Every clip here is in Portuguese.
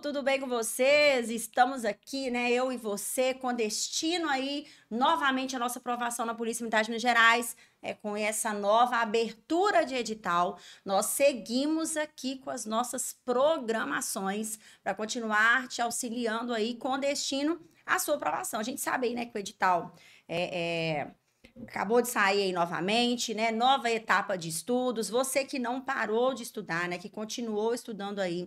tudo bem com vocês? Estamos aqui, né, eu e você, com destino aí novamente a nossa aprovação na Polícia Militar de Minas Gerais, é, com essa nova abertura de edital. Nós seguimos aqui com as nossas programações para continuar te auxiliando aí com destino à sua aprovação. A gente sabe aí, né, que o edital é... é acabou de sair aí novamente, né? Nova etapa de estudos. Você que não parou de estudar, né? Que continuou estudando aí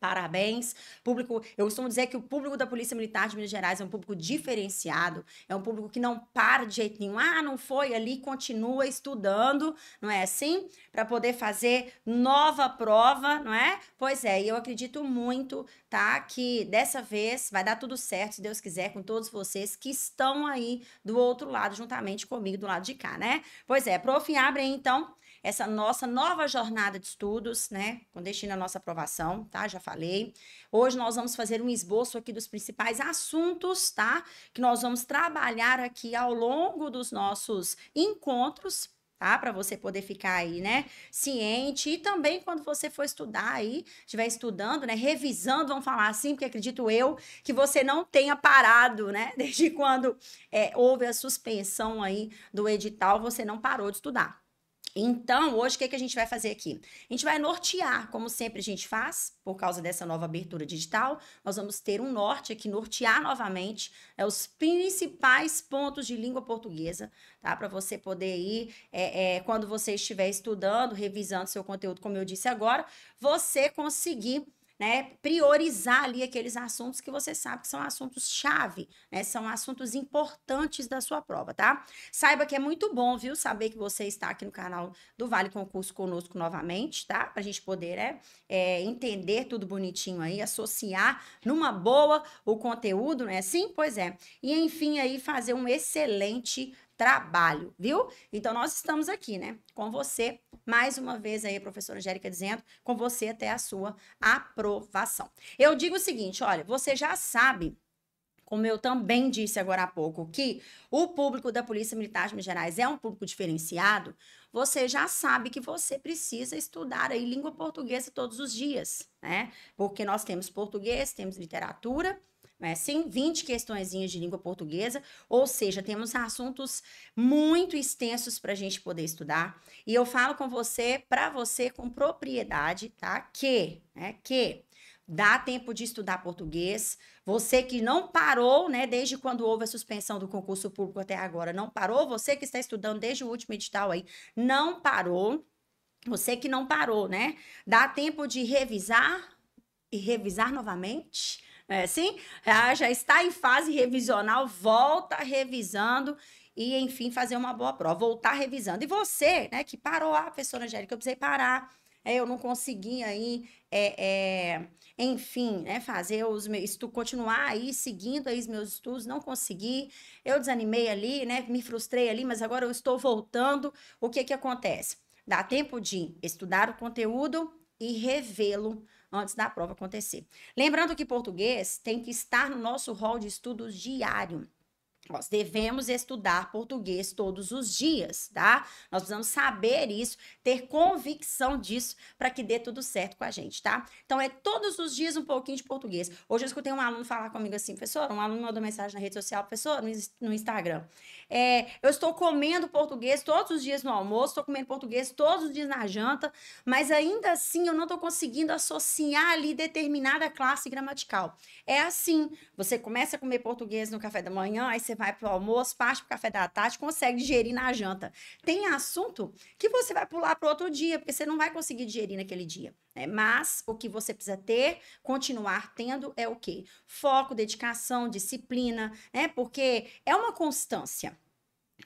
Parabéns, público. Eu costumo dizer que o público da Polícia Militar de Minas Gerais é um público diferenciado, é um público que não para de jeito nenhum. Ah, não foi ali, continua estudando, não é assim? Para poder fazer nova prova, não é? Pois é, e eu acredito muito, tá? Que dessa vez vai dar tudo certo, se Deus quiser, com todos vocês que estão aí do outro lado, juntamente comigo, do lado de cá, né? Pois é, prof, abre aí então essa nossa nova jornada de estudos, né, com destino à nossa aprovação, tá? Já falei. Hoje nós vamos fazer um esboço aqui dos principais assuntos, tá? Que nós vamos trabalhar aqui ao longo dos nossos encontros tá? Para você poder ficar aí, né, ciente e também quando você for estudar aí, estiver estudando, né, revisando, vamos falar assim, porque acredito eu que você não tenha parado, né, desde quando é, houve a suspensão aí do edital, você não parou de estudar. Então, hoje, o que, é que a gente vai fazer aqui? A gente vai nortear, como sempre a gente faz, por causa dessa nova abertura digital. Nós vamos ter um norte aqui, nortear novamente é, os principais pontos de língua portuguesa, tá? Para você poder ir, é, é, quando você estiver estudando, revisando seu conteúdo, como eu disse agora, você conseguir né? Priorizar ali aqueles assuntos que você sabe que são assuntos chave, né? São assuntos importantes da sua prova, tá? Saiba que é muito bom, viu? Saber que você está aqui no canal do Vale Concurso conosco novamente, tá? Pra gente poder, né, É, entender tudo bonitinho aí, associar numa boa o conteúdo, né? Sim, pois é. E enfim aí fazer um excelente trabalho, viu? Então nós estamos aqui, né, com você, mais uma vez aí, professora Angélica dizendo, com você até a sua aprovação. Eu digo o seguinte, olha, você já sabe como eu também disse agora há pouco, que o público da Polícia Militar de Minas Gerais é um público diferenciado, você já sabe que você precisa estudar aí língua portuguesa todos os dias, né? Porque nós temos português, temos literatura né? Sim, 20 questõezinhas de língua portuguesa, ou seja, temos assuntos muito extensos para a gente poder estudar. E eu falo com você, para você, com propriedade, tá? Que, né? Que dá tempo de estudar português. Você que não parou, né, desde quando houve a suspensão do concurso público até agora, não parou. Você que está estudando desde o último edital aí, não parou. Você que não parou, né? Dá tempo de revisar e revisar novamente é sim, é, ah, já está em fase revisional, volta revisando e, enfim, fazer uma boa prova, voltar revisando. E você, né, que parou, ah, professora Angélica, eu precisei parar, é, eu não consegui aí, é, é, enfim, né, fazer os meus, continuar aí seguindo aí os meus estudos, não consegui, eu desanimei ali, né, me frustrei ali, mas agora eu estou voltando, o que que acontece? Dá tempo de estudar o conteúdo e revê-lo antes da prova acontecer. Lembrando que português tem que estar no nosso rol de estudos diário. Nós devemos estudar português todos os dias, tá? Nós precisamos saber isso, ter convicção disso para que dê tudo certo com a gente, tá? Então é todos os dias um pouquinho de português. Hoje eu escutei um aluno falar comigo assim, professor, um aluno mandou mensagem na rede social, professor, no Instagram. É, eu estou comendo português todos os dias no almoço, estou comendo português todos os dias na janta, mas ainda assim eu não estou conseguindo associar ali determinada classe gramatical. É assim, você começa a comer português no café da manhã, aí você vai pro almoço, parte pro café da tarde, consegue digerir na janta. Tem assunto que você vai pular pro outro dia, porque você não vai conseguir digerir naquele dia. Né? Mas o que você precisa ter, continuar tendo, é o quê? Foco, dedicação, disciplina, né? Porque é uma constância.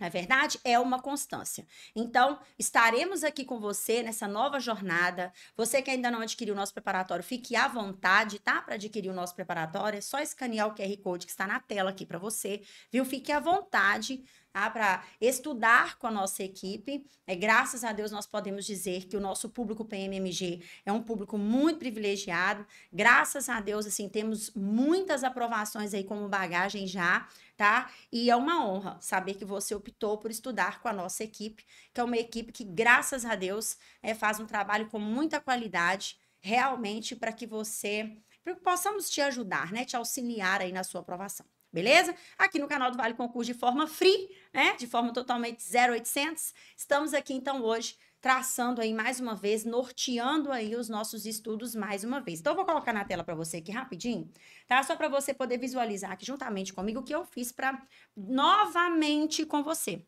É verdade é uma constância. Então, estaremos aqui com você nessa nova jornada. Você que ainda não adquiriu o nosso preparatório, fique à vontade, tá? Para adquirir o nosso preparatório, é só escanear o QR Code que está na tela aqui para você, viu? Fique à vontade ah, tá? para estudar com a nossa equipe. É, graças a Deus, nós podemos dizer que o nosso público PMMG é um público muito privilegiado. Graças a Deus, assim, temos muitas aprovações aí como bagagem já, tá? E é uma honra saber que você optou por estudar com a nossa equipe, que é uma equipe que, graças a Deus, é, faz um trabalho com muita qualidade, realmente, para que você para que possamos te ajudar, né? Te auxiliar aí na sua aprovação beleza? Aqui no canal do Vale Concurso de forma free, né? De forma totalmente 0800. Estamos aqui então hoje traçando aí mais uma vez, norteando aí os nossos estudos mais uma vez. Então, eu vou colocar na tela para você aqui rapidinho, tá? Só para você poder visualizar aqui juntamente comigo o que eu fiz para novamente com você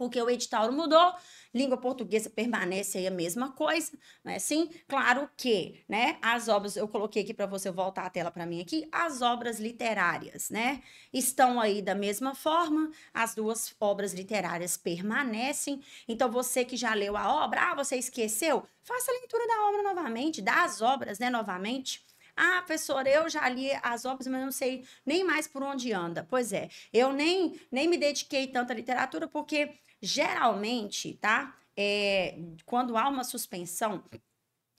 porque o edital mudou, língua portuguesa permanece aí a mesma coisa, não é assim? Claro que, né, as obras, eu coloquei aqui para você voltar a tela para mim aqui, as obras literárias, né, estão aí da mesma forma, as duas obras literárias permanecem, então você que já leu a obra, ah, você esqueceu, faça a leitura da obra novamente, das obras, né, novamente, ah, professor, eu já li as obras, mas não sei nem mais por onde anda. Pois é, eu nem, nem me dediquei tanto à literatura, porque Geralmente, tá? É, quando há uma suspensão,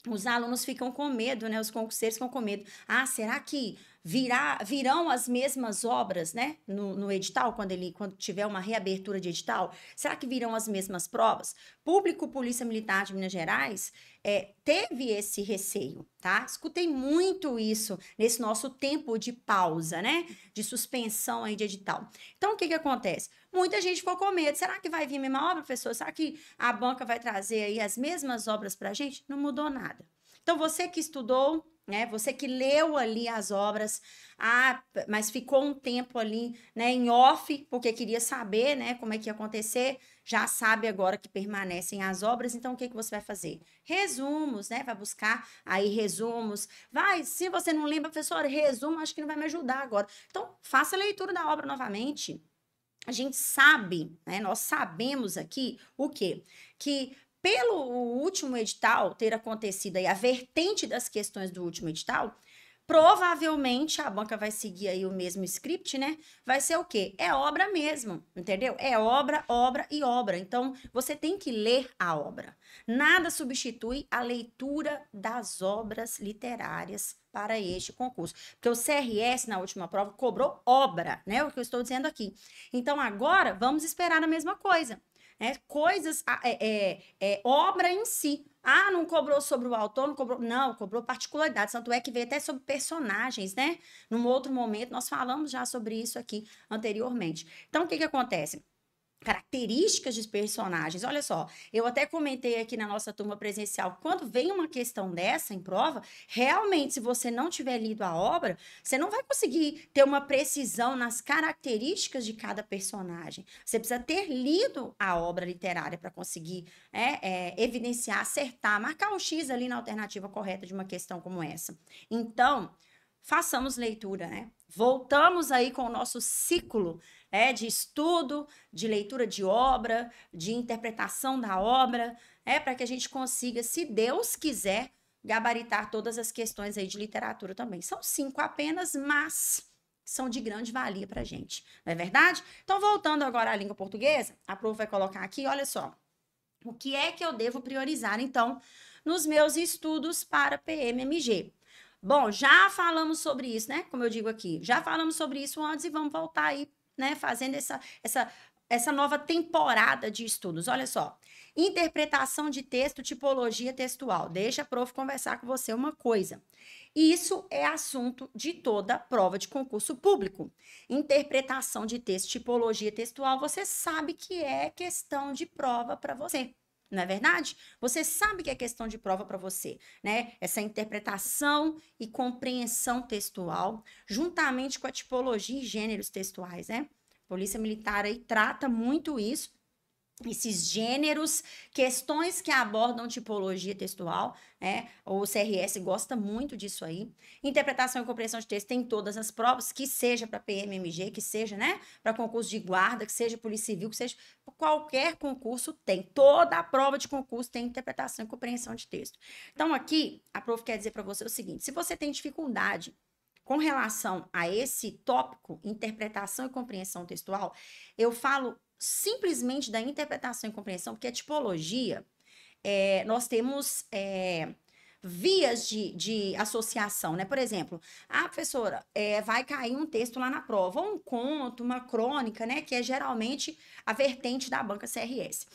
os alunos ficam com medo, né? Os concurseiros ficam com medo. Ah, será que virá, virão as mesmas obras, né? No, no, edital, quando ele quando tiver uma reabertura de edital, será que virão as mesmas provas? Público Polícia Militar de Minas Gerais é, teve esse receio, tá? Escutei muito isso nesse nosso tempo de pausa, né? De suspensão aí de edital. Então, o que que acontece? Muita gente ficou com medo. Será que vai vir a mesma obra, professor? Será que a banca vai trazer aí as mesmas obras pra gente? Não mudou nada. Então, você que estudou, né? Você que leu ali as obras, ah, mas ficou um tempo ali, né, em off, porque queria saber, né, como é que ia acontecer, já sabe agora que permanecem as obras, então o que que você vai fazer? Resumos, né? Vai buscar aí resumos. Vai, se você não lembra, professor, resumo, acho que não vai me ajudar agora. Então, faça a leitura da obra novamente. A gente sabe, né? Nós sabemos aqui o quê? Que pelo último edital ter acontecido aí, a vertente das questões do último edital, provavelmente a banca vai seguir aí o mesmo script, né? Vai ser o quê? É obra mesmo, entendeu? É obra, obra e obra. Então, você tem que ler a obra. Nada substitui a leitura das obras literárias para este concurso. Porque o CRS, na última prova, cobrou obra, né? É o que eu estou dizendo aqui. Então, agora, vamos esperar a mesma coisa. É coisas, é, é, é, obra em si. Ah, não cobrou sobre o autor, não cobrou. Não, cobrou particularidades. Tanto é que veio até sobre personagens, né? Num outro momento, nós falamos já sobre isso aqui anteriormente. Então, o que, que acontece? características de personagens. Olha só, eu até comentei aqui na nossa turma presencial, quando vem uma questão dessa em prova, realmente se você não tiver lido a obra, você não vai conseguir ter uma precisão nas características de cada personagem. Você precisa ter lido a obra literária para conseguir é, é, evidenciar, acertar, marcar um X ali na alternativa correta de uma questão como essa. Então, façamos leitura, né? Voltamos aí com o nosso ciclo né, de estudo, de leitura de obra, de interpretação da obra, né, para que a gente consiga, se Deus quiser, gabaritar todas as questões aí de literatura também. São cinco apenas, mas são de grande valia para a gente, não é verdade? Então, voltando agora à língua portuguesa, a prova vai colocar aqui, olha só, o que é que eu devo priorizar, então, nos meus estudos para PMMG? Bom, já falamos sobre isso, né? Como eu digo aqui, já falamos sobre isso antes e vamos voltar aí, né? Fazendo essa, essa, essa nova temporada de estudos. Olha só. Interpretação de texto, tipologia textual. Deixa a prof conversar com você uma coisa. Isso é assunto de toda prova de concurso público. Interpretação de texto, tipologia textual, você sabe que é questão de prova para você não é verdade? Você sabe que é questão de prova para você, né? Essa interpretação e compreensão textual, juntamente com a tipologia e gêneros textuais, né? A Polícia Militar aí trata muito isso esses gêneros, questões que abordam tipologia textual, né? O CRS gosta muito disso aí. Interpretação e compreensão de texto tem todas as provas, que seja para PMMG, que seja, né, para concurso de guarda, que seja polícia civil, que seja qualquer concurso tem. Toda a prova de concurso tem interpretação e compreensão de texto. Então aqui a prof quer dizer para você o seguinte: se você tem dificuldade com relação a esse tópico, interpretação e compreensão textual, eu falo simplesmente da interpretação e compreensão, porque a tipologia, é, nós temos é, vias de, de, associação, né? Por exemplo, a ah, professora é, vai cair um texto lá na prova, ou um conto, uma crônica, né? Que é geralmente a vertente da banca CRS.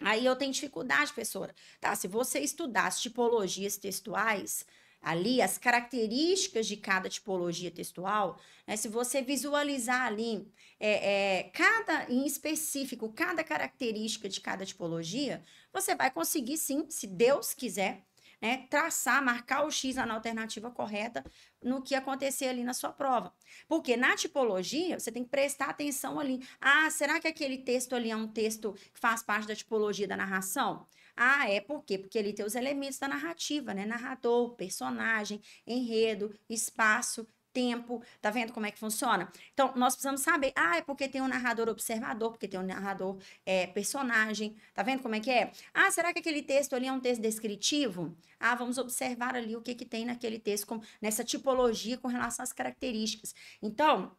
Aí eu tenho dificuldade, professora. Tá, se você estudasse tipologias textuais, ali as características de cada tipologia textual, né, se você visualizar ali é, é, cada em específico, cada característica de cada tipologia, você vai conseguir sim, se Deus quiser, né, traçar, marcar o X na alternativa correta no que acontecer ali na sua prova. Porque na tipologia, você tem que prestar atenção ali. Ah, será que aquele texto ali é um texto que faz parte da tipologia da narração? Ah, é por quê? Porque ele tem os elementos da narrativa, né? Narrador, personagem, enredo, espaço, tempo. Tá vendo como é que funciona? Então, nós precisamos saber. Ah, é porque tem um narrador observador, porque tem um narrador é, personagem. Tá vendo como é que é? Ah, será que aquele texto ali é um texto descritivo? Ah, vamos observar ali o que, que tem naquele texto, com, nessa tipologia com relação às características. Então,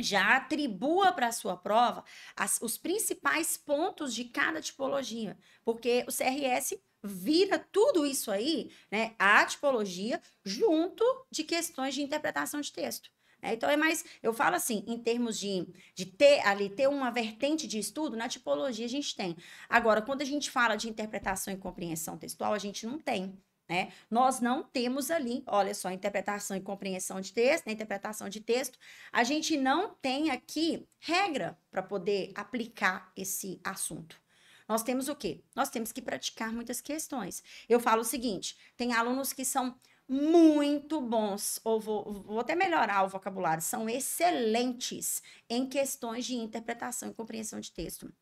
já atribua para a sua prova as, os principais pontos de cada tipologia, porque o CRS vira tudo isso aí, né, a tipologia, junto de questões de interpretação de texto. Né? Então, é mais, eu falo assim, em termos de, de ter ali, ter uma vertente de estudo, na tipologia a gente tem. Agora, quando a gente fala de interpretação e compreensão textual, a gente não tem. Né? Nós não temos ali, olha só, interpretação e compreensão de texto, né? interpretação de texto, a gente não tem aqui regra para poder aplicar esse assunto. Nós temos o quê? Nós temos que praticar muitas questões. Eu falo o seguinte: tem alunos que são muito bons, ou vou, vou até melhorar o vocabulário, são excelentes em questões de interpretação e compreensão de texto.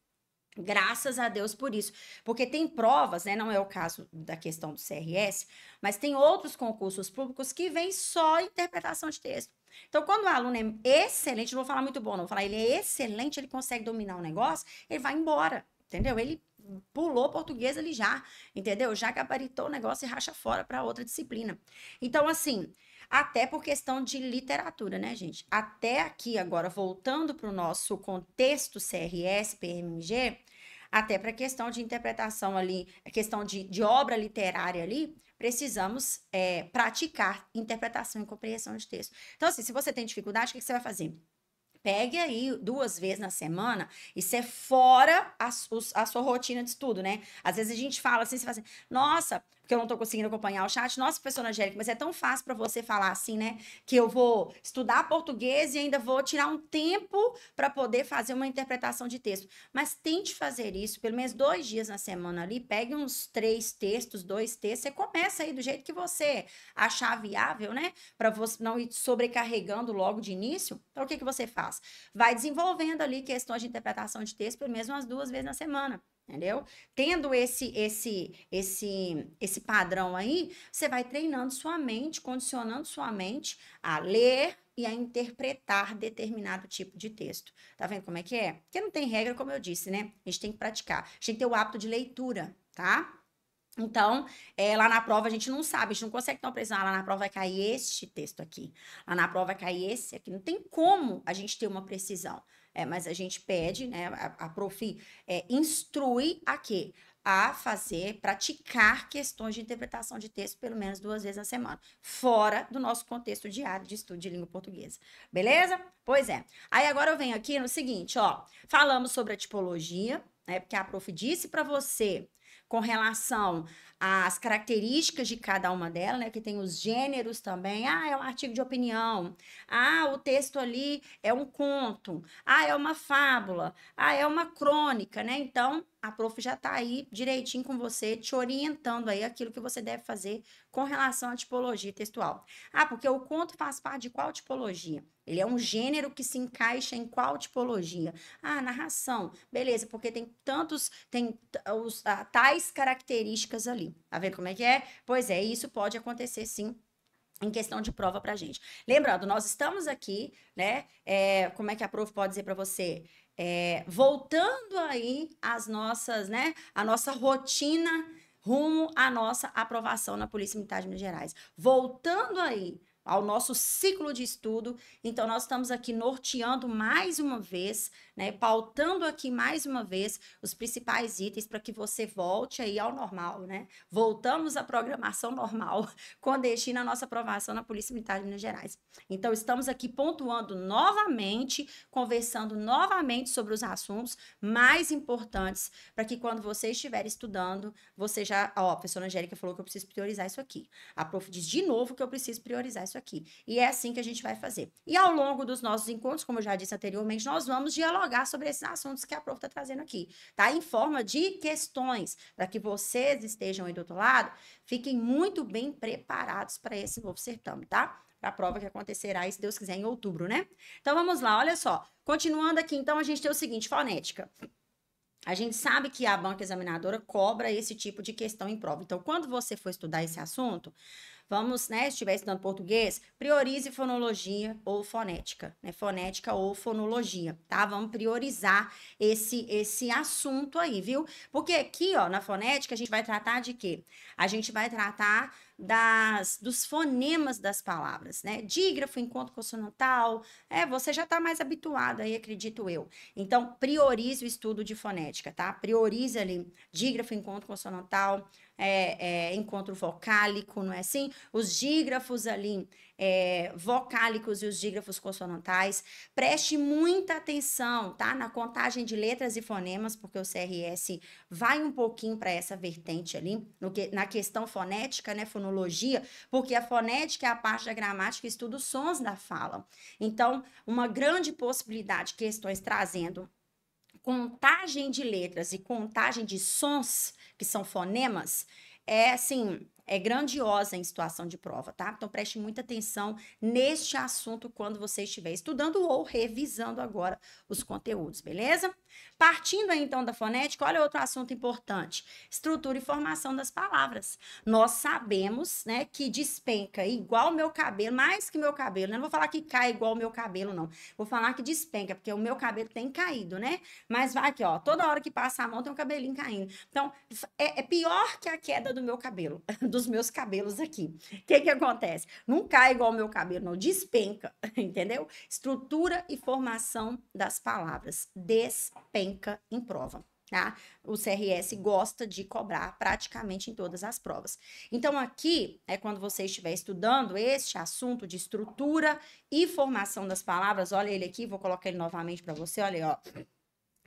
Graças a Deus por isso. Porque tem provas, né? Não é o caso da questão do CRS, mas tem outros concursos públicos que vêm só interpretação de texto. Então, quando o aluno é excelente, não vou falar muito bom, não vou falar, ele é excelente, ele consegue dominar o negócio, ele vai embora, entendeu? Ele pulou português ali já, entendeu? Já gabaritou o negócio e racha fora para outra disciplina. Então, assim, até por questão de literatura, né, gente? Até aqui, agora, voltando para o nosso contexto CRS, PMG, até para a questão de interpretação ali, a questão de, de obra literária ali, precisamos é, praticar interpretação e compreensão de texto. Então, assim, se você tem dificuldade, o que, você vai fazer? Pegue aí duas vezes na semana e é fora a, a, sua rotina de estudo, né? Às vezes a gente fala assim, você fala assim, nossa, que eu não estou conseguindo acompanhar o chat. Nossa, professora Angélica, mas é tão fácil para você falar assim, né? Que eu vou estudar português e ainda vou tirar um tempo para poder fazer uma interpretação de texto. Mas tente fazer isso pelo menos dois dias na semana ali. Pegue uns três textos, dois textos. Você começa aí do jeito que você achar viável, né? Para você não ir sobrecarregando logo de início. Então, o que, que você faz? Vai desenvolvendo ali questões de interpretação de texto pelo menos umas duas vezes na semana entendeu? Tendo esse esse esse esse padrão aí, você vai treinando sua mente, condicionando sua mente a ler e a interpretar determinado tipo de texto. Tá vendo como é que é? Porque não tem regra, como eu disse, né? A gente tem que praticar. A gente tem que ter o hábito de leitura, tá? Então, é, lá na prova a gente não sabe, a gente não consegue ter uma precisão. Lá na prova vai cair este texto aqui. Lá na prova vai cair esse aqui. Não tem como a gente ter uma precisão. É, mas a gente pede, né? A, a prof é, instrui a quê? A fazer, praticar questões de interpretação de texto pelo menos duas vezes na semana, fora do nosso contexto diário de estudo de língua portuguesa. Beleza? Pois é. Aí agora eu venho aqui no seguinte, ó. Falamos sobre a tipologia, né? Porque a prof disse para você com relação às características de cada uma delas, né? Que tem os gêneros também. Ah, é um artigo de opinião. Ah, o texto ali é um conto. Ah, é uma fábula. Ah, é uma crônica, né? Então, a prof já está aí direitinho com você, te orientando aí aquilo que você deve fazer com relação à tipologia textual. Ah, porque o conto faz parte de qual tipologia? Ele é um gênero que se encaixa em qual tipologia? Ah, narração. Beleza, porque tem tantos, tem os, ah, tais características ali. Tá vendo como é que é? Pois é, isso pode acontecer sim em questão de prova para gente. Lembrando, nós estamos aqui, né? É, como é que a prof pode dizer para você? É, voltando aí as nossas, né? A nossa rotina rumo à nossa aprovação na Polícia Militar de Minas Gerais. Voltando aí ao nosso ciclo de estudo. Então, nós estamos aqui norteando mais uma vez né? Pautando aqui mais uma vez os principais itens para que você volte aí ao normal, né? Voltamos à programação normal com destino à nossa aprovação na Polícia Militar de Minas Gerais. Então, estamos aqui pontuando novamente, conversando novamente sobre os assuntos mais importantes para que quando você estiver estudando, você já. Ó, a professora Angélica falou que eu preciso priorizar isso aqui. A prof diz de novo que eu preciso priorizar isso aqui. E é assim que a gente vai fazer. E ao longo dos nossos encontros, como eu já disse anteriormente, nós vamos dialogar dialogar sobre esses assuntos que a Prof está trazendo aqui, tá? Em forma de questões, para que vocês estejam aí do outro lado, fiquem muito bem preparados para esse novo certame, tá? para a prova que acontecerá, se Deus quiser, em outubro, né? Então vamos lá, olha só. Continuando aqui, então, a gente tem o seguinte: fonética. A gente sabe que a banca examinadora cobra esse tipo de questão em prova. Então, quando você for estudar esse assunto, vamos, né, se estiver estudando português, priorize fonologia ou fonética, né? Fonética ou fonologia, tá? Vamos priorizar esse esse assunto aí, viu? Porque aqui, ó, na fonética a gente vai tratar de quê? A gente vai tratar das, dos fonemas das palavras, né? Dígrafo, encontro consonantal, é, você já está mais habituado aí, acredito eu. Então, priorize o estudo de fonética, tá? Priorize ali dígrafo, encontro consonantal, é, é, encontro vocálico, não é assim? Os dígrafos ali, é, vocálicos e os dígrafos consonantais. Preste muita atenção, tá? Na contagem de letras e fonemas, porque o CRS vai um pouquinho para essa vertente ali, que, na questão fonética, né? Fonologia, porque a fonética é a parte da gramática que estuda os sons da fala. Então, uma grande possibilidade, questões trazendo contagem de letras e contagem de sons que são fonemas, é assim, é grandiosa em situação de prova, tá? Então preste muita atenção neste assunto quando você estiver estudando ou revisando agora os conteúdos, beleza? Partindo aí, então da fonética, olha outro assunto importante: estrutura e formação das palavras. Nós sabemos, né, que despenca igual meu cabelo, mais que meu cabelo, né? Não vou falar que cai igual meu cabelo, não. Vou falar que despenca, porque o meu cabelo tem caído, né? Mas vai aqui, ó, toda hora que passa a mão tem um cabelinho caindo. Então, é, é pior que a queda do meu cabelo, do dos meus cabelos aqui. O que, que acontece? Não cai igual o meu cabelo, não despenca, entendeu? Estrutura e formação das palavras. Despenca em prova. Tá? O CRS gosta de cobrar praticamente em todas as provas. Então, aqui é quando você estiver estudando este assunto de estrutura e formação das palavras. Olha ele aqui, vou colocar ele novamente para você. Olha, aí, ó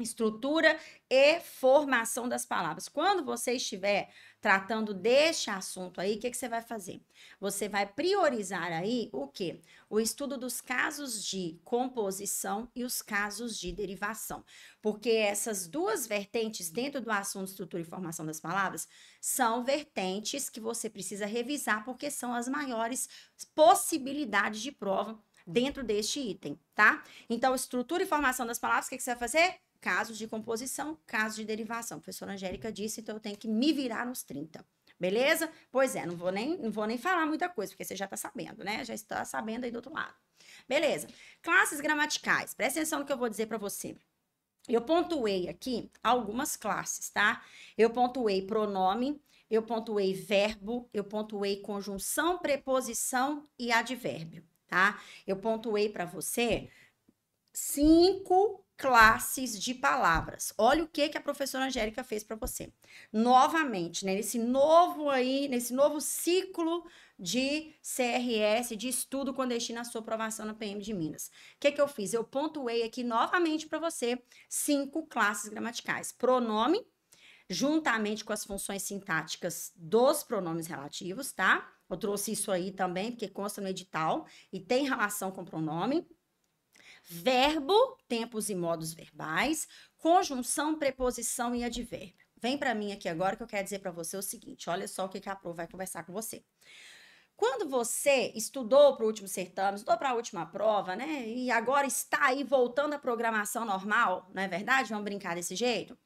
estrutura e formação das palavras. Quando você estiver tratando deste assunto aí, o que, que, você vai fazer? Você vai priorizar aí o quê? O estudo dos casos de composição e os casos de derivação. Porque essas duas vertentes dentro do assunto estrutura e formação das palavras são vertentes que você precisa revisar porque são as maiores possibilidades de prova dentro deste item, tá? Então, estrutura e formação das palavras, o que, que você vai fazer? casos de composição, casos de derivação. A professora Angélica disse, então eu tenho que me virar nos 30. Beleza? Pois é, não vou nem, não vou nem falar muita coisa, porque você já está sabendo, né? Já está sabendo aí do outro lado. Beleza. Classes gramaticais. Presta atenção no que eu vou dizer para você. Eu pontuei aqui algumas classes, tá? Eu pontuei pronome, eu pontuei verbo, eu pontuei conjunção, preposição e advérbio, tá? Eu pontuei para você cinco classes de palavras. Olha o que, que a professora Angélica fez para você. Novamente, né, nesse novo aí, nesse novo ciclo de CRS, de estudo com destino à sua aprovação na PM de Minas. O que, que eu fiz? Eu pontuei aqui novamente para você cinco classes gramaticais. Pronome, juntamente com as funções sintáticas dos pronomes relativos, tá? Eu trouxe isso aí também, porque consta no edital e tem relação com pronome. Verbo, tempos e modos verbais, conjunção, preposição e advérbio. Vem para mim aqui agora que eu quero dizer para você o seguinte: olha só o que, a Pro vai conversar com você. Quando você estudou para o último certame, estudou para a última prova, né? E agora está aí voltando à programação normal, não é verdade? Vamos brincar desse jeito?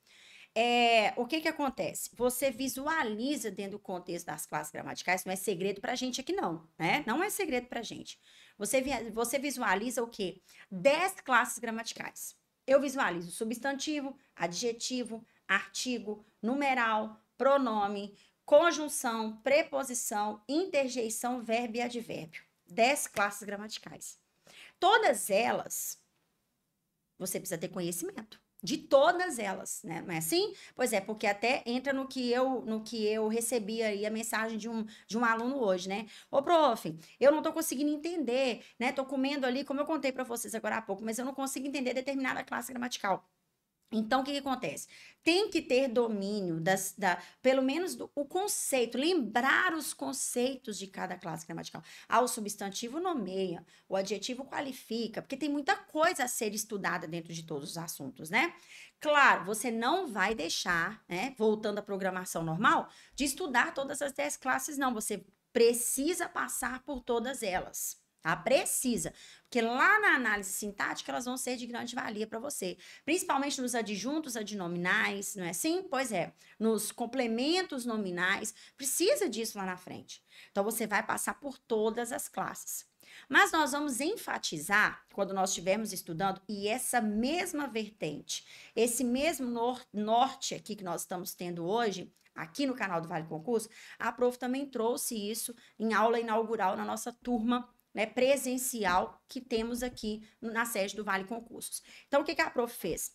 é, o que que acontece? Você visualiza dentro do contexto das classes gramaticais, não é segredo pra gente aqui não, né? Não é segredo pra gente. Você, você visualiza o quê? Dez classes gramaticais. Eu visualizo substantivo, adjetivo, artigo, numeral, pronome, conjunção, preposição, interjeição, verbo e advérbio. Dez classes gramaticais. Todas elas, você precisa ter conhecimento de todas elas, né? Não é assim? Pois é, porque até entra no que eu no que eu recebi aí a mensagem de um de um aluno hoje, né? Ô, prof, eu não tô conseguindo entender, né? Tô comendo ali, como eu contei para vocês agora há pouco, mas eu não consigo entender determinada classe gramatical. Então, o que, que, acontece? Tem que ter domínio, das, da, pelo menos do, o conceito, lembrar os conceitos de cada classe gramatical. Ah, o substantivo nomeia, o adjetivo qualifica, porque tem muita coisa a ser estudada dentro de todos os assuntos, né? Claro, você não vai deixar, né, voltando à programação normal, de estudar todas as 10 classes, não. Você precisa passar por todas elas. Tá? Precisa. Porque lá na análise sintática, elas vão ser de grande valia para você. Principalmente nos adjuntos adnominais, não é assim? Pois é. Nos complementos nominais, precisa disso lá na frente. Então, você vai passar por todas as classes. Mas nós vamos enfatizar, quando nós estivermos estudando, e essa mesma vertente, esse mesmo nor norte aqui que nós estamos tendo hoje, aqui no canal do Vale Concurso, a prof também trouxe isso em aula inaugural na nossa turma né, presencial que temos aqui na sede do Vale Concursos. Então, o que, que a prof fez?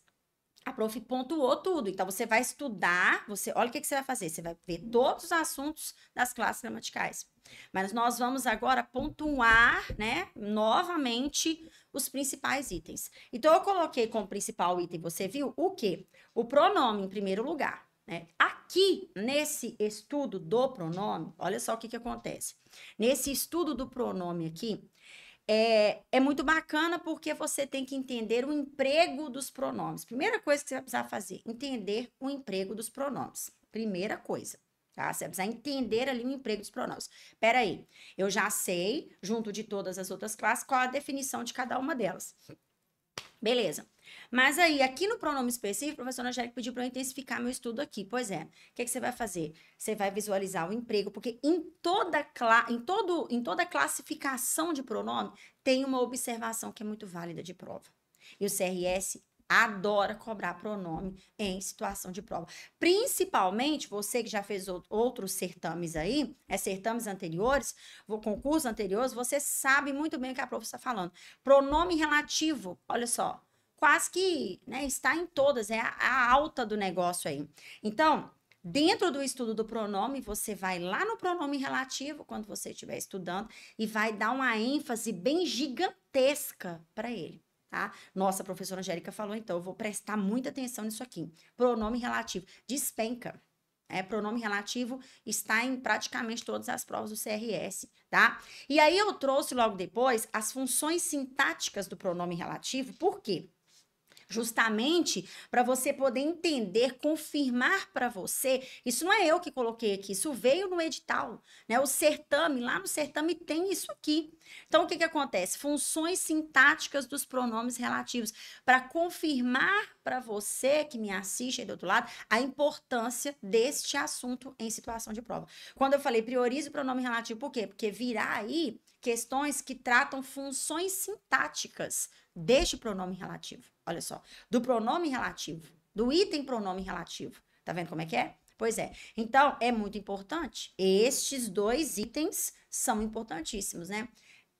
A prof pontuou tudo. Então, você vai estudar, você olha o que, que você vai fazer. Você vai ver todos os assuntos das classes gramaticais. Mas nós vamos agora pontuar, né, novamente os principais itens. Então, eu coloquei como principal item, você viu, o quê? O pronome, em primeiro lugar. É, aqui, nesse estudo do pronome, olha só o que, que acontece. Nesse estudo do pronome aqui, é, é muito bacana porque você tem que entender o emprego dos pronomes. Primeira coisa que você vai precisar fazer, entender o emprego dos pronomes. Primeira coisa. Tá? Você precisa entender ali o emprego dos pronomes. Pera aí, eu já sei, junto de todas as outras classes, qual a definição de cada uma delas. Beleza. Mas aí, aqui no pronome específico, a professora Angélica pediu para eu intensificar meu estudo aqui. Pois é. O que, é que você vai fazer? Você vai visualizar o emprego, porque em toda, em, todo, em toda classificação de pronome tem uma observação que é muito válida de prova. E o CRS adora cobrar pronome em situação de prova. Principalmente você que já fez outros certames aí, é certames anteriores, concursos anteriores, você sabe muito bem o que a prova está falando. Pronome relativo, olha só, quase que né, está em todas, é a, a alta do negócio aí. Então, Dentro do estudo do pronome, você vai lá no pronome relativo, quando você estiver estudando, e vai dar uma ênfase bem gigantesca para ele tá? Nossa, a professora Angélica falou, então eu vou prestar muita atenção nisso aqui. Pronome relativo. Despenca. É, pronome relativo está em praticamente todas as provas do CRS, tá? E aí eu trouxe logo depois as funções sintáticas do pronome relativo, por quê? justamente para você poder entender, confirmar para você. Isso não é eu que coloquei aqui, isso veio no edital, né? O certame, lá no certame tem isso aqui. Então o que que acontece? Funções sintáticas dos pronomes relativos para confirmar para você que me assiste aí do outro lado a importância deste assunto em situação de prova. Quando eu falei priorize o pronome relativo, por quê? Porque virá aí questões que tratam funções sintáticas deste pronome relativo. Olha só, do pronome relativo, do item pronome relativo. Tá vendo como é que é? Pois é. Então, é muito importante. Estes dois itens são importantíssimos, né?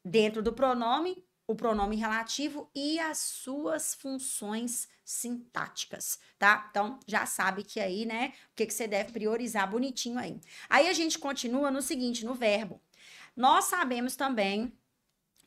Dentro do pronome, o pronome relativo e as suas funções sintáticas, tá? Então, já sabe que aí, né, o que, que você deve priorizar bonitinho aí. Aí a gente continua no seguinte, no verbo. Nós sabemos também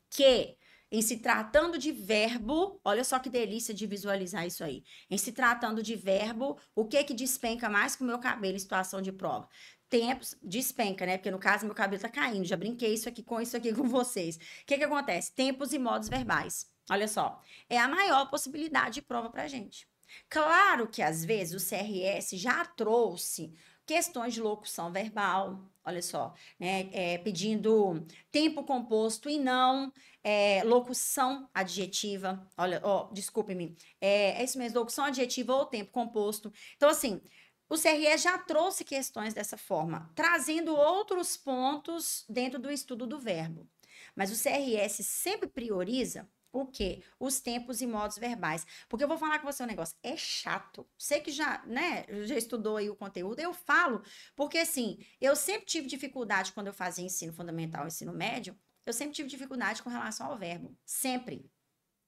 que em se tratando de verbo, olha só que delícia de visualizar isso aí. Em se tratando de verbo, o que que despenca mais com o meu cabelo em situação de prova? Tempos despenca, né? Porque no caso meu cabelo tá caindo. Já brinquei isso aqui com isso aqui com vocês. O que que acontece? Tempos e modos verbais. Olha só, é a maior possibilidade de prova pra gente. Claro que às vezes o CRS já trouxe questões de locução verbal, olha só, né, é, pedindo tempo composto e não é, locução adjetiva, olha, ó, desculpe-me, é, é isso mesmo, locução adjetiva ou tempo composto. Então, assim, o CRE já trouxe questões dessa forma, trazendo outros pontos dentro do estudo do verbo. Mas o CRS sempre prioriza o quê? Os tempos e modos verbais. Porque eu vou falar com você um negócio, é chato. Você que já, né, já estudou aí o conteúdo, eu falo, porque assim, eu sempre tive dificuldade quando eu fazia ensino fundamental, ensino médio, eu sempre tive dificuldade com relação ao verbo, sempre.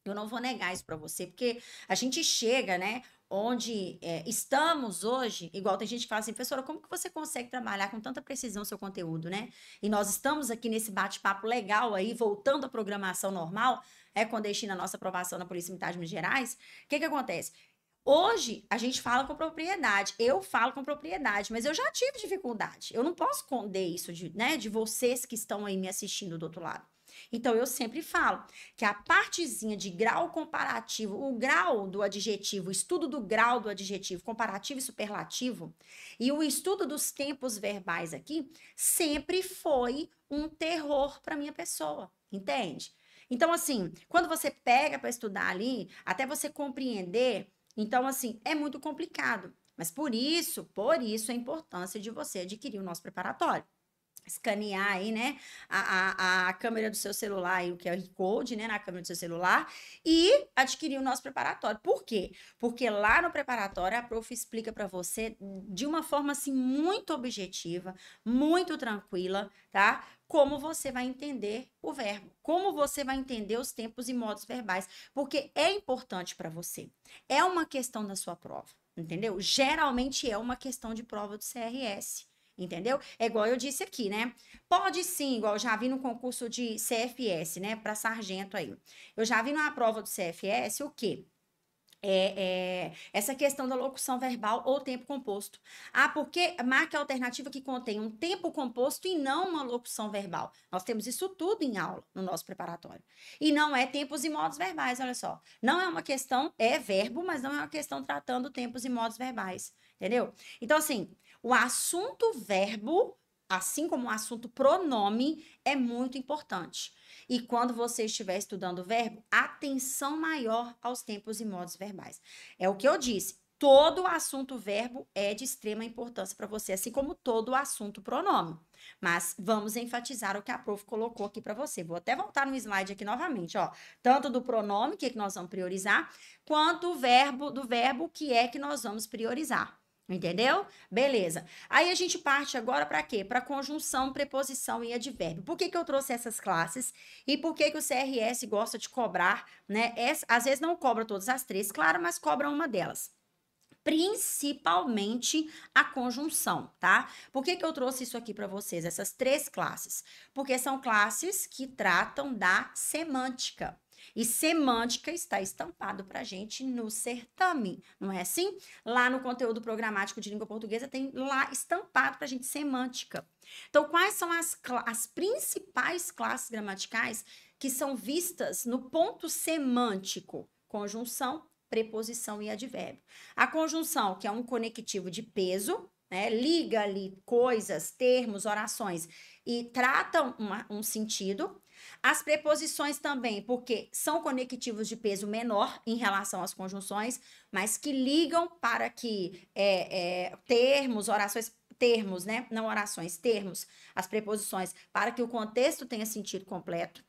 Eu não vou negar isso para você, porque a gente chega, né, onde é, estamos hoje, igual tem gente que fala assim, professora, como que você consegue trabalhar com tanta precisão seu conteúdo, né? E nós estamos aqui nesse bate-papo legal aí, voltando à programação normal, é clandestina a nossa aprovação na Polícia Militar de Minas Gerais, o que, que acontece? Hoje, a gente fala com propriedade, eu falo com propriedade, mas eu já tive dificuldade. Eu não posso esconder isso de, né, de vocês que estão aí me assistindo do outro lado. Então, eu sempre falo que a partezinha de grau comparativo, o grau do adjetivo, o estudo do grau do adjetivo, comparativo e superlativo, e o estudo dos tempos verbais aqui, sempre foi um terror para minha pessoa, entende? Então, assim, quando você pega para estudar ali, até você compreender, então, assim, é muito complicado. Mas por isso, por isso a importância de você adquirir o nosso preparatório escanear aí, né, a, a, a, câmera do seu celular e o QR Code, né, na câmera do seu celular e adquirir o nosso preparatório. Por quê? Porque lá no preparatório a prof explica para você de uma forma, assim, muito objetiva, muito tranquila, tá? como você vai entender o verbo, como você vai entender os tempos e modos verbais, porque é importante para você. É uma questão da sua prova, entendeu? Geralmente é uma questão de prova do CRS. Entendeu? É igual eu disse aqui, né? Pode sim, igual eu já vi no concurso de CFS, né? Para sargento aí. Eu já vi numa prova do CFS o quê? é, é, essa questão da locução verbal ou tempo composto. Ah, porque marca alternativa que contém um tempo composto e não uma locução verbal. Nós temos isso tudo em aula no nosso preparatório. E não é tempos e modos verbais, olha só. Não é uma questão, é verbo, mas não é uma questão tratando tempos e modos verbais, entendeu? Então, assim, o assunto verbo, assim como o assunto pronome, é muito importante. E quando você estiver estudando o verbo, atenção maior aos tempos e modos verbais. É o que eu disse. Todo assunto verbo é de extrema importância para você, assim como todo assunto pronome. Mas vamos enfatizar o que a prof colocou aqui para você. Vou até voltar no slide aqui novamente, ó. Tanto do pronome, que é que nós vamos priorizar, quanto o verbo do verbo que é que nós vamos priorizar. Entendeu? Beleza. Aí a gente parte agora para quê? Para conjunção, preposição e advérbio. Por que, que eu trouxe essas classes e por que, que o CRS gosta de cobrar, né? Essa, às vezes não cobra todas as três, claro, mas cobra uma delas principalmente a conjunção, tá? Por que, que eu trouxe isso aqui para vocês, essas três classes? Porque são classes que tratam da semântica. E semântica está estampado para a gente no certame, não é assim? Lá no conteúdo programático de língua portuguesa tem lá estampado para a gente semântica. Então, quais são as, as principais classes gramaticais que são vistas no ponto semântico? Conjunção, preposição e advérbio. A conjunção, que é um conectivo de peso, né, liga ali coisas, termos, orações e trata uma, um sentido. As preposições também, porque são conectivos de peso menor em relação às conjunções, mas que ligam para que é, é, termos, orações, termos, né? Não orações, termos, as preposições, para que o contexto tenha sentido completo.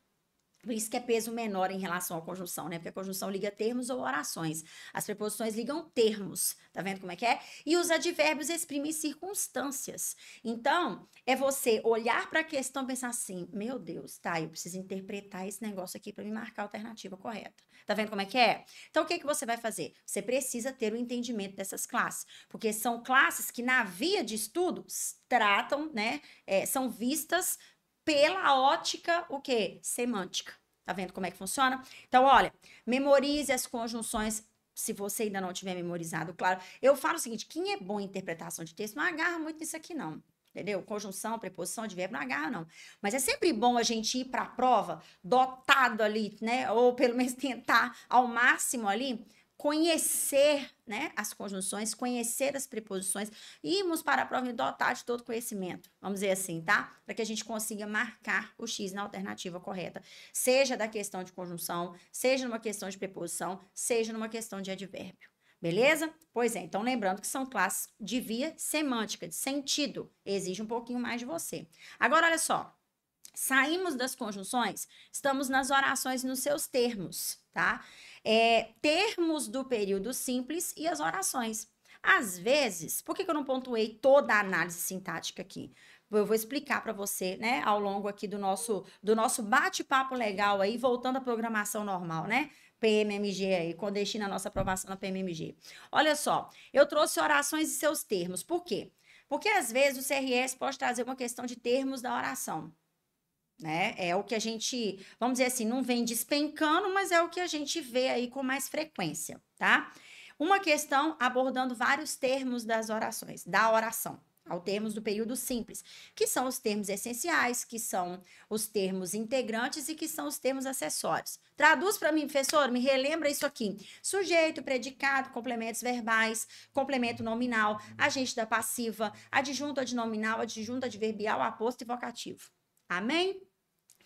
Por isso que é peso menor em relação à conjunção, né? Porque a conjunção liga termos ou orações. As preposições ligam termos, tá vendo como é que é? E os advérbios exprimem circunstâncias. Então, é você olhar para a questão e pensar assim: meu Deus, tá, eu preciso interpretar esse negócio aqui para me marcar a alternativa correta. Tá vendo como é que é? Então, o que, é que você vai fazer? Você precisa ter o um entendimento dessas classes, porque são classes que, na via de estudos, tratam, né? É, são vistas pela ótica o que semântica Tá vendo como é que funciona? Então, olha, memorize as conjunções se você ainda não tiver memorizado, claro. Eu falo o seguinte, quem é bom em interpretação de texto não agarra muito nisso aqui não. Entendeu? Conjunção, preposição, verbo não agarra, não. Mas é sempre bom a gente ir para a prova dotado ali, né? Ou pelo menos tentar ao máximo ali conhecer né, as conjunções, conhecer as preposições, irmos para a prova e dotar de todo conhecimento, vamos dizer assim, tá? Para que a gente consiga marcar o X na alternativa correta, seja da questão de conjunção, seja numa questão de preposição, seja numa questão de advérbio. Beleza? Pois é, então lembrando que são classes de via semântica, de sentido, exige um pouquinho mais de você. Agora, olha só, saímos das conjunções, estamos nas orações nos seus termos tá? É, termos do período simples e as orações. Às vezes, por que, que eu não pontuei toda a análise sintática aqui? Eu vou explicar para você, né, ao longo aqui do nosso do nosso bate-papo legal aí, voltando à programação normal, né? PMMG aí, com destino à nossa aprovação na PMMG. Olha só, eu trouxe orações e seus termos. Por quê? Porque às vezes o CRS pode trazer uma questão de termos da oração né? É o que a gente, vamos dizer assim, não vem despencando, mas é o que a gente vê aí com mais frequência, tá? Uma questão abordando vários termos das orações, da oração, ao termos do período simples, que são os termos essenciais, que são os termos integrantes e que são os termos acessórios. Traduz para mim, professor, me relembra isso aqui. Sujeito, predicado, complementos verbais, complemento nominal, agente da passiva, adjunto adnominal, adjunto adverbial, aposto e vocativo. Amém?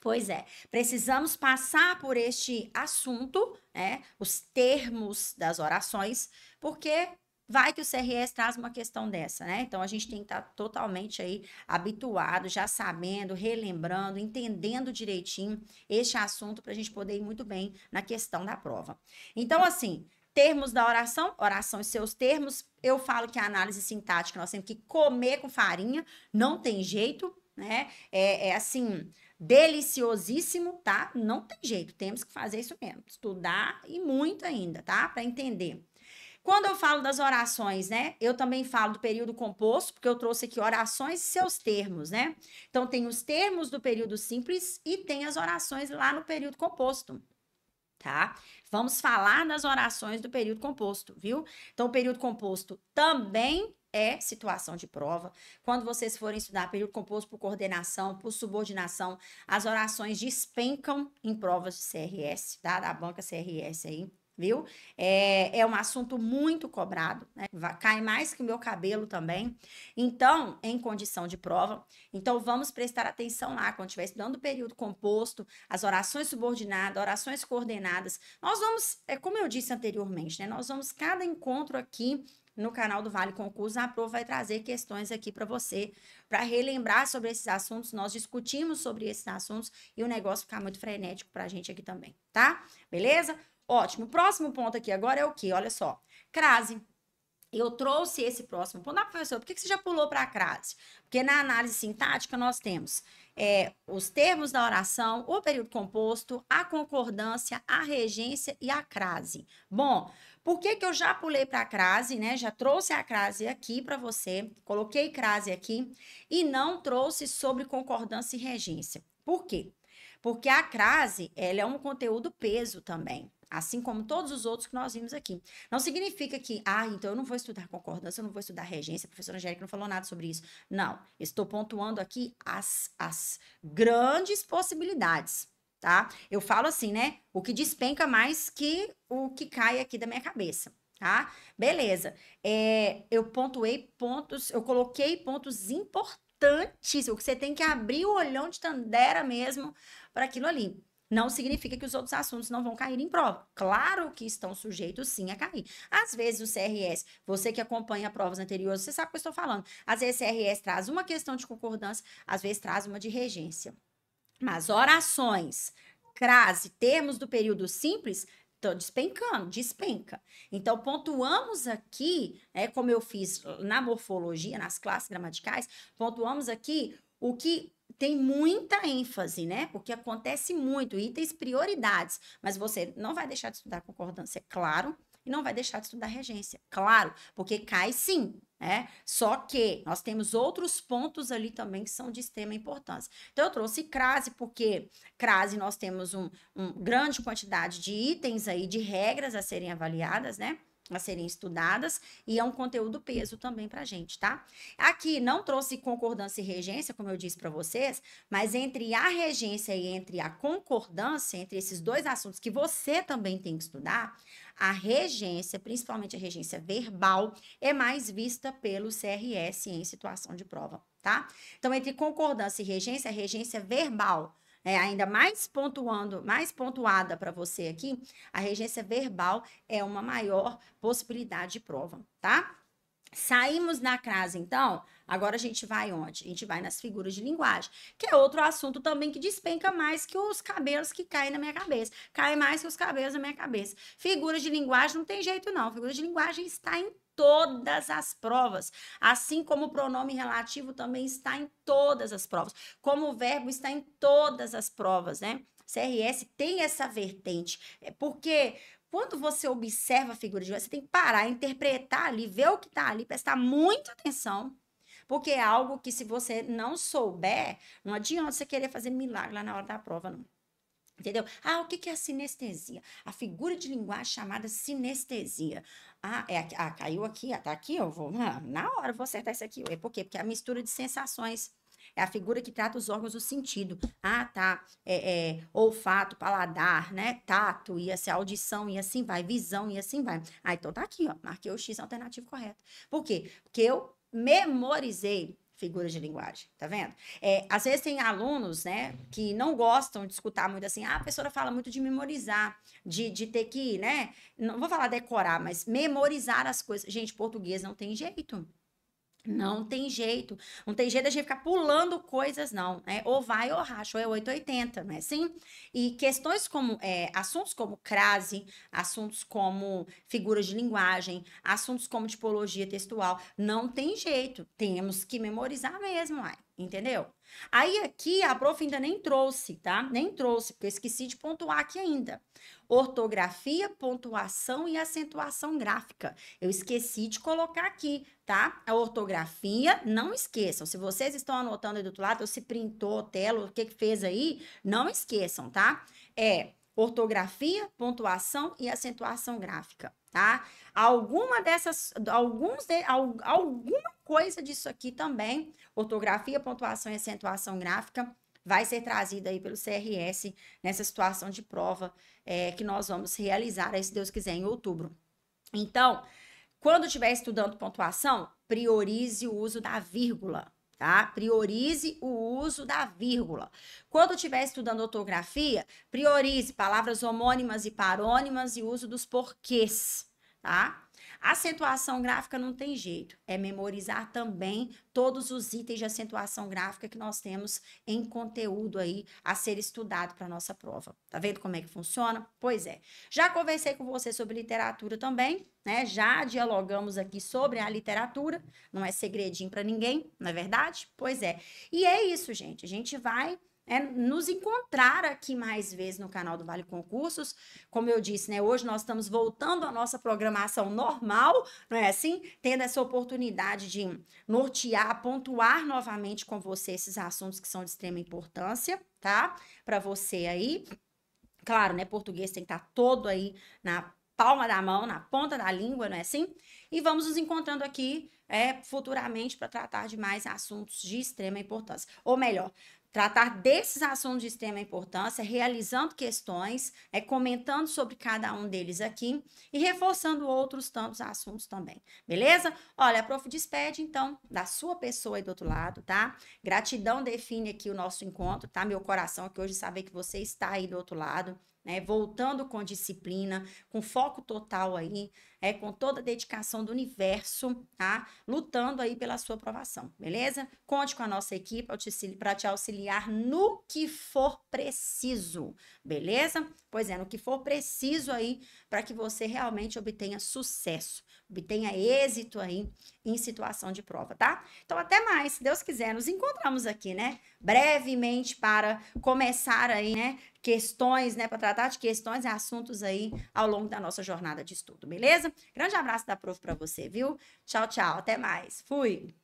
Pois é, precisamos passar por este assunto, né? Os termos das orações, porque vai que o CRS traz uma questão dessa, né? Então a gente tem que estar tá totalmente aí habituado, já sabendo, relembrando, entendendo direitinho este assunto para a gente poder ir muito bem na questão da prova. Então, assim, termos da oração, oração e seus termos. Eu falo que a análise sintática nós temos que comer com farinha, não tem jeito, né? É, é assim, deliciosíssimo, tá? Não tem jeito, temos que fazer isso mesmo, estudar e muito ainda, tá? Para entender. Quando eu falo das orações, né? Eu também falo do período composto, porque eu trouxe aqui orações e seus termos, né? Então tem os termos do período simples e tem as orações lá no período composto. Tá? Vamos falar das orações do período composto, viu? Então, o período composto também é situação de prova. Quando vocês forem estudar período composto por coordenação, por subordinação, as orações despencam em provas de CRS, tá? Da banca CRS aí viu? É, é um assunto muito cobrado, né? Vai, cai mais que o meu cabelo também. Então, em condição de prova, então vamos prestar atenção lá quando estiver estudando período composto, as orações subordinadas, orações coordenadas. Nós vamos, é como eu disse anteriormente, né? Nós vamos cada encontro aqui no canal do Vale Concurso. A Pro vai trazer questões aqui para você, para relembrar sobre esses assuntos. Nós discutimos sobre esses assuntos e o negócio ficar muito frenético para a gente aqui também, tá? Beleza? Ótimo. próximo ponto aqui agora é o que? Olha só. Crase. Eu trouxe esse próximo ponto. Ah, professor, por que você já pulou para a crase? Porque na análise sintática nós temos é, os termos da oração, o período composto, a concordância, a regência e a crase. Bom, por que, que eu já pulei para a crase, né? Já trouxe a crase aqui para você, coloquei crase aqui e não trouxe sobre concordância e regência. Por quê? Porque a crase, ela é um conteúdo peso também assim como todos os outros que nós vimos aqui. Não significa que, ah, então eu não vou estudar concordância, eu não vou estudar regência, a professora Angélica não falou nada sobre isso. Não, estou pontuando aqui as, as grandes possibilidades, tá? Eu falo assim, né? O que despenca mais que o que cai aqui da minha cabeça. Tá? Beleza. É, eu pontuei pontos, eu coloquei pontos importantes, o que você tem que abrir o olhão de Tandera mesmo para aquilo ali. Não significa que os outros assuntos não vão cair em prova. Claro que estão sujeitos, sim, a cair. Às vezes o CRS, você que acompanha provas anteriores, você sabe o que eu estou falando. Às vezes o CRS traz uma questão de concordância, às vezes traz uma de regência. Mas orações, crase, termos do período simples estão despencando, despenca. Então, pontuamos aqui, né, como eu fiz na morfologia, nas classes gramaticais, pontuamos aqui o que tem muita ênfase, né? Porque acontece muito, itens prioridades, mas você não vai deixar de estudar concordância, é claro, e não vai deixar de estudar regência, claro, porque cai sim, né? Só que nós temos outros pontos ali também que são de extrema importância. Então, eu trouxe crase, porque crase nós temos uma um grande quantidade de itens aí, de regras a serem avaliadas, né? a serem estudadas e é um conteúdo peso também para gente, tá? Aqui não trouxe concordância e regência, como eu disse para vocês, mas entre a regência e entre a concordância, entre esses dois assuntos que você também tem que estudar, a regência, principalmente a regência verbal, é mais vista pelo CRS em situação de prova, tá? Então, entre concordância e regência, a regência verbal é ainda mais pontuando, mais pontuada para você aqui, a regência verbal é uma maior possibilidade de prova, tá? Saímos da crase, então, agora a gente vai onde? A gente vai nas figuras de linguagem, que é outro assunto também que despenca mais que os cabelos que caem na minha cabeça. Cai mais que os cabelos na minha cabeça. Figuras de linguagem não tem jeito não, figura de linguagem está em todas as provas, assim como o pronome relativo também está em todas as provas, como o verbo está em todas as provas, né? CRS tem essa vertente, é porque quando você observa a figura de linguagem, você tem que parar, interpretar ali, ver o que está ali, prestar muita atenção, porque é algo que se você não souber, não adianta você querer fazer milagre lá na hora da prova, não. Entendeu? Ah, o que é a sinestesia? A figura de linguagem chamada sinestesia. Ah, é, ah caiu aqui, ah, tá aqui, eu vou. Ah, na hora vou acertar isso aqui. É por quê? Porque é a mistura de sensações. É a figura que trata os órgãos do sentido. Ah, tá. É, é, olfato, paladar, né? Tato, e assim, audição, e assim vai, visão, e assim vai. Ah, então tá aqui, ó. Marquei o X alternativo correto. Por quê? Porque eu memorizei figura de linguagem, tá vendo? É, às vezes tem alunos, né, que não gostam de escutar muito assim, ah, a professora fala muito de memorizar, de, de ter que, né, não vou falar decorar, mas memorizar as coisas. Gente, português não tem jeito. Não tem jeito. Não tem jeito a gente ficar pulando coisas, não. Né? Ou vai ou racha, ou é 880, não é assim? E questões como, é, assuntos como crase, assuntos como figuras de linguagem, assuntos como tipologia textual, não tem jeito. Temos que memorizar mesmo, ai entendeu? Aí aqui a prof ainda nem trouxe, tá? Nem trouxe, porque eu esqueci de pontuar aqui ainda. Ortografia, pontuação e acentuação gráfica. Eu esqueci de colocar aqui, tá? A ortografia, não esqueçam. Se vocês estão anotando aí do outro lado, ou se printou, tela, o que que fez aí, não esqueçam, tá? É ortografia, pontuação e acentuação gráfica, tá? Alguma dessas, alguns de, al, alguma coisa disso aqui também, ortografia, pontuação e acentuação gráfica, vai ser trazida aí pelo CRS nessa situação de prova é, que nós vamos realizar, aí, se Deus quiser, em outubro. Então, quando estiver estudando pontuação, priorize o uso da vírgula, tá? Priorize o uso da vírgula. Quando estiver estudando ortografia, priorize palavras homônimas e parônimas e uso dos porquês, tá? Acentuação gráfica não tem jeito, é memorizar também todos os itens de acentuação gráfica que nós temos em conteúdo aí a ser estudado para nossa prova. Tá vendo como é que funciona? Pois é. Já conversei com você sobre literatura também, né? Já dialogamos aqui sobre a literatura, não é segredinho para ninguém, não é verdade? Pois é. E é isso, gente. A gente vai é nos encontrar aqui mais vezes no canal do Vale Concursos. Como eu disse, né, hoje nós estamos voltando à nossa programação normal, não é assim? Tendo essa oportunidade de nortear, pontuar novamente com você esses assuntos que são de extrema importância, tá? Para você aí. Claro, né, português tem que estar tá todo aí na palma da mão, na ponta da língua, não é assim? E vamos nos encontrando aqui é, futuramente para tratar de mais assuntos de extrema importância. Ou melhor, tratar desses assuntos de extrema importância, realizando questões, é, comentando sobre cada um deles aqui e reforçando outros tantos assuntos também, beleza? Olha, a prof despede, então, da sua pessoa aí do outro lado, tá? Gratidão define aqui o nosso encontro, tá? Meu coração aqui hoje saber que você está aí do outro lado, né? Voltando com disciplina, com foco total aí, é com toda a dedicação do universo, tá? Lutando aí pela sua aprovação, beleza? Conte com a nossa equipe para te auxiliar no que for preciso, beleza? Pois é, no que for preciso aí para que você realmente obtenha sucesso obtenha êxito aí em situação de prova, tá? Então, até mais, se Deus quiser, nos encontramos aqui, né? Brevemente para começar aí, né? Questões, né? Para tratar de questões e assuntos aí ao longo da nossa jornada de estudo, beleza? Grande abraço da prof para você, viu? Tchau, tchau, até mais. Fui!